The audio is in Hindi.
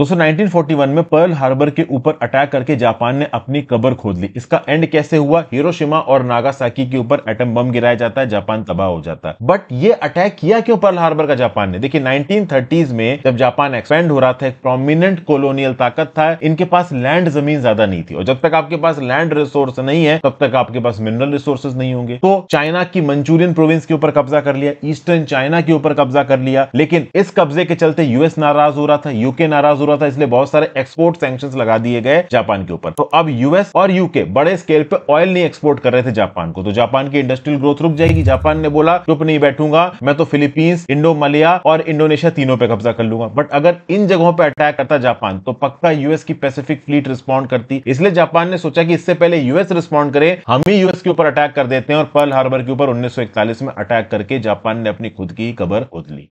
दोस्तों 1941 में पर्ल हार्बर के ऊपर अटैक करके जापान ने अपनी कबर खोद ली इसका एंड कैसे हुआ हिरोशिमा और नागासाकी के ऊपर एटम बम गिराया जाता है जापान तबाह हो जाता है बट ये अटैक किया क्यों पर्ल हार्बर का जापान ने देखिए 1930s में जब जापान एक्सपेंड हो रहा था एक प्रोमिनेंट कॉलोनियल ताकत था इनके पास लैंड जमीन ज्यादा नहीं थी और जब तक आपके पास लैंड रिसोर्स नहीं है तब तक आपके पास मिनरल रिसोर्सेज नहीं होंगे तो चाइना की मंचूरियन प्रोविंस के ऊपर कब्जा कर लिया ईस्टर्न चाइना के ऊपर कब्जा कर लिया लेकिन इस कब्जे के चलते यूएस नाराज हो रहा था यूके नाराज हो रहा था इसलिए बहुत सारे एक्सपोर्ट सैंक्शन लगा दिए गए जापान के ऊपर तो अब यूएस और यूके बड़े स्केल पे ऑयल नहीं एक्सपोर्ट कर रहे थे जापान को तो जापान की इंडस्ट्रियल ग्रोथ रुक जाएगी जापान ने बोला चुप नहीं बैठूंगा मैं तो फिलीपींस इंडो मलिया और इंडोनेशिया तीनों पे कब्जा कर लूंगा बट अगर इन जगहों पर अटैक करता जापान तो पक्का यूएस की पैसिफिक फ्लीट रिस्पॉन्ड करती इसलिए जापान ने सोचा कि इससे पहले यूएस रिस्पॉन्ड करे हम ही यूएस के ऊपर अटैक कर देते हैं और पर्ल हार्बर के ऊपर उन्नीस में अटैक करके जापान ने अपनी खुद की कबर खोद ली